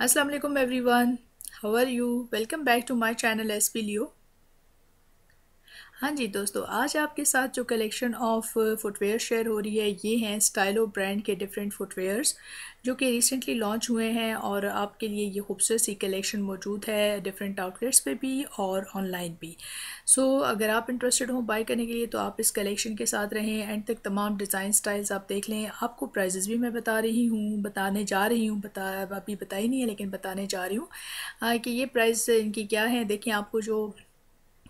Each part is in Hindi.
Assalamualaikum alaikum everyone. How are you? Welcome back to my channel SP Leo. हाँ जी दोस्तों आज आपके साथ जो कलेक्शन ऑफ फुटवेयर शेयर हो रही है ये हैं स्टाइलो ब्रांड के डिफरेंट फुटवेयर्स जो कि रिसेंटली लॉन्च हुए हैं और आपके लिए ये खूबसूरत सी कलेक्शन मौजूद है डिफरेंट आउटलेट्स पे भी और ऑनलाइन भी सो so, अगर आप इंटरेस्टेड हो बाई करने के लिए तो आप इस कलेक्शन के साथ रहें एंड तक तमाम डिज़ाइन स्टाइल्स आप देख लें आपको प्राइजेस भी मैं बता रही हूँ बताने जा रही हूँ बता अभी बता ही नहीं है लेकिन बताने जा रही हूँ कि ये प्राइस इनकी क्या है देखें आपको जो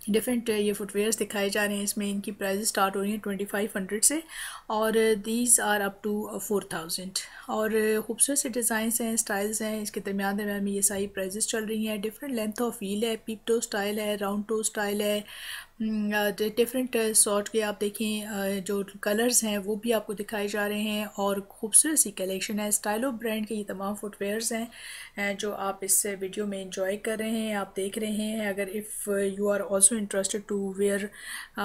डिफरेंट uh, ये फुटवेयर्स दिखाए जा रहे हैं इसमें इनकी प्राइस स्टार्ट हो रही हैं ट्वेंटी फाइव हंड्रेड से और these are up to four thousand और uh, खूबसूरत से डिज़ाइंस हैं स्टाइल्स हैं इसके दरमियान दरमियान में ये सारी प्राइजेस चल रही हैं डिफरेंट लेंथ ऑफ हील है पीप टो स्टाइल है राउंड टो स्टाइल है डिफरेंट हम्म, सॉर्ट के आप देखें जो कलर्स हैं वो भी आपको दिखाए जा रहे हैं और खूबसूरत सी कलेक्शन है स्टाइलो ब्रांड के ये तमाम फुटवेयर्स हैं जो आप इस वीडियो में इंजॉय कर रहे हैं आप देख रहे हैं अगर if you are also interested to wear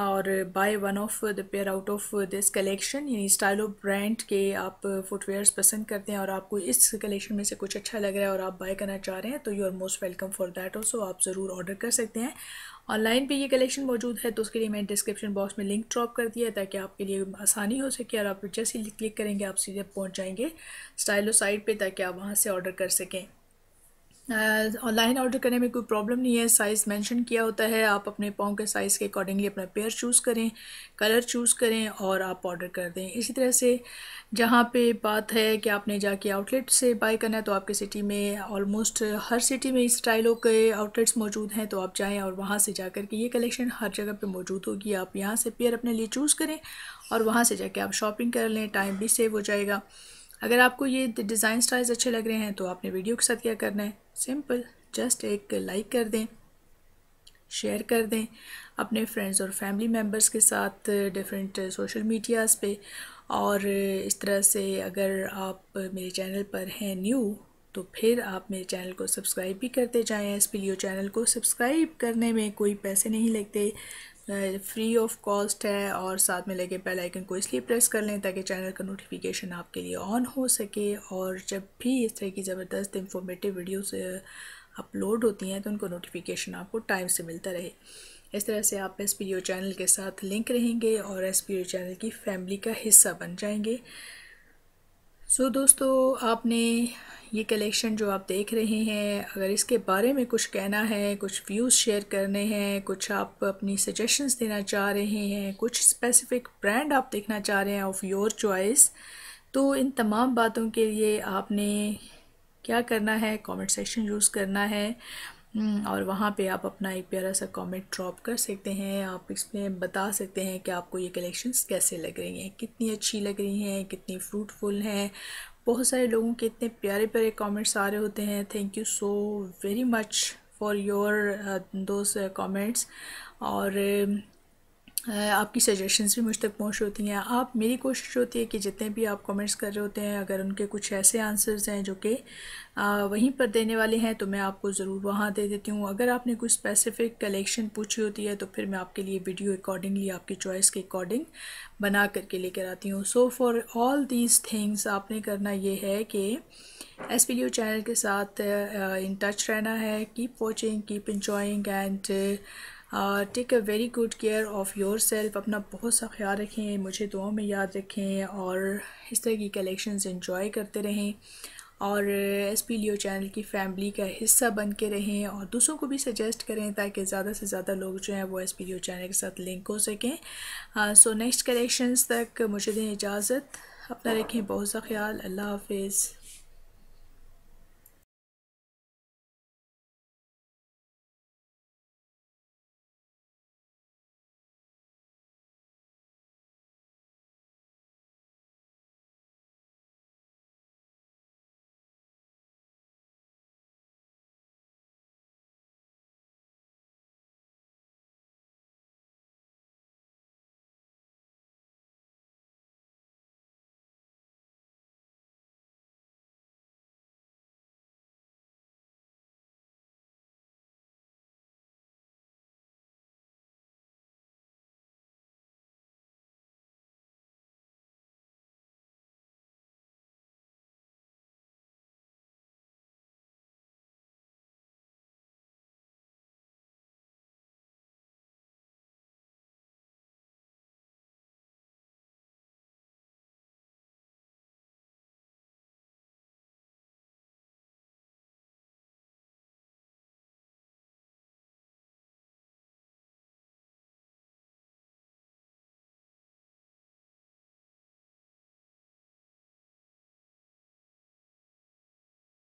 और buy one of the pair out of this collection यानी स्टाइलो ब्रांड के आप फुटवेयर्स पसंद करते हैं और आपको इस कलेक्शन में से कुछ अच्छा लग रहा है और आप बाय करना चाह रहे हैं तो you are most welcome for that also आप ज़रूर ऑर्डर कर सकते हैं ऑनलाइन भी ये कलेक्शन मौजूद है तो उसके लिए मैंने डिस्क्रिप्शन बॉक्स में लिंक ड्रॉप कर दिया है ताकि आपके लिए आसानी हो सके और आप जैसे ही क्लिक करेंगे आप सीधे पहुँच जाएंगे स्टाइलो साइट पर ताकि आप वहाँ से ऑर्डर कर सकें ऑनलाइन ऑर्डर करने में कोई प्रॉब्लम नहीं है साइज़ मेंशन किया होता है आप अपने पाँव के साइज़ के अकॉर्डिंगली अपना पेयर चूज़ करें कलर चूज़ करें और आप ऑर्डर कर दें इसी तरह से जहाँ पे बात है कि आपने जाके आउटलेट से बाय करना है तो आपके सिटी में ऑलमोस्ट हर सिटी में इस के आउटलेट्स मौजूद हैं तो आप जाएँ और वहाँ से जा कर के ये कलेक्शन हर जगह पर मौजूद होगी आप यहाँ से पेयर अपने लिए चूज़ करें और वहाँ से जाके आप शॉपिंग कर लें टाइम भी सेव हो जाएगा अगर आपको ये डिज़ाइन स्टाइल्स अच्छे लग रहे हैं तो आपने वीडियो के साथ क्या करना है सिंपल जस्ट एक लाइक कर दें शेयर कर दें अपने फ्रेंड्स और फैमिली मेम्बर्स के साथ डिफरेंट सोशल मीडियाज़ पे और इस तरह से अगर आप मेरे चैनल पर हैं न्यू तो फिर आप मेरे चैनल को सब्सक्राइब भी करते जाएं इस वीडियो चैनल को सब्सक्राइब करने में कोई पैसे नहीं लगते फ्री ऑफ कॉस्ट है और साथ में लगे बेल आइकन को इसलिए प्रेस कर लें ताकि चैनल का नोटिफिकेशन आपके लिए ऑन हो सके और जब भी इस तरह की ज़बरदस्त इंफॉर्मेटिव वीडियोस अपलोड होती हैं तो उनको नोटिफिकेशन आपको टाइम से मिलता रहे इस तरह से आप एस पी चैनल के साथ लिंक रहेंगे और एस पी चैनल की फैमिली का हिस्सा बन जाएंगे सो so, दोस्तों आपने ये कलेक्शन जो आप देख रहे हैं अगर इसके बारे में कुछ कहना है कुछ व्यूज़ शेयर करने हैं कुछ आप अपनी सजेशंस देना चाह रहे हैं कुछ स्पेसिफिक ब्रांड आप देखना चाह रहे हैं ऑफ़ योर चॉइस तो इन तमाम बातों के लिए आपने क्या करना है कमेंट सेक्शन यूज़ करना है हम्म, और वहाँ पे आप अपना एक प्यारा सा कमेंट ड्रॉप कर सकते हैं आप इसमें बता सकते हैं कि आपको ये कलेक्शंस कैसे लग रही हैं कितनी अच्छी लग रही हैं कितनी फ्रूटफुल हैं बहुत सारे लोगों के इतने प्यारे प्यारे कमेंट्स आ रहे होते हैं thank you so very much for your those comments और आपकी सजेशंस भी मुझ तक पहुंच होती हैं आप मेरी कोशिश होती है कि जितने भी आप कमेंट्स कर रहे होते हैं अगर उनके कुछ ऐसे आंसर्स हैं जो कि वहीं पर देने वाले हैं तो मैं आपको ज़रूर वहाँ दे देती हूँ अगर आपने कुछ स्पेसिफ़िक कलेक्शन पूछी होती है तो फिर मैं आपके लिए वीडियो अकॉर्डिंगली आपकी चॉइस के अकॉर्डिंग बना करके ले कर आती हूँ so for all these things आपने करना ये है कि एस पी चैनल के साथ इन टच रहना है keep watching keep enjoying and take a very good care of yourself अपना बहुत सा ख्याल रखें मुझे दुआओं में याद रखें और इस तरह की कलेक्शंस इंजॉय करते रहें और एस पी लियो चैनल की फैमिली का हिस्सा बन के रहें और दूसरों को भी सजेस्ट करें ताकि ज़्यादा से ज़्यादा लोग जो हैं वो एस पी लियो चैनल के साथ लिंक हो सकें सो नेक्स्ट कलेक्शंस तक मुझे दें इजाज़त अपना रखें बहुत सा ख्याल अल्लाह हाफिज़